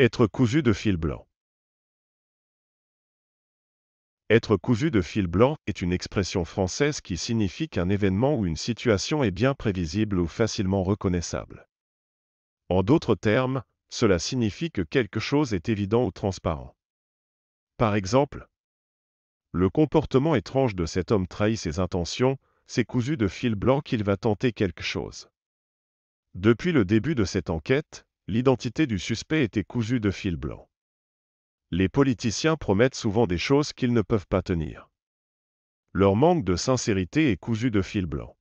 Être cousu de fil blanc. Être cousu de fil blanc est une expression française qui signifie qu'un événement ou une situation est bien prévisible ou facilement reconnaissable. En d'autres termes, cela signifie que quelque chose est évident ou transparent. Par exemple, le comportement étrange de cet homme trahit ses intentions, c'est cousu de fil blanc qu'il va tenter quelque chose. Depuis le début de cette enquête, l'identité du suspect était cousue de fil blanc. Les politiciens promettent souvent des choses qu'ils ne peuvent pas tenir. Leur manque de sincérité est cousu de fil blanc.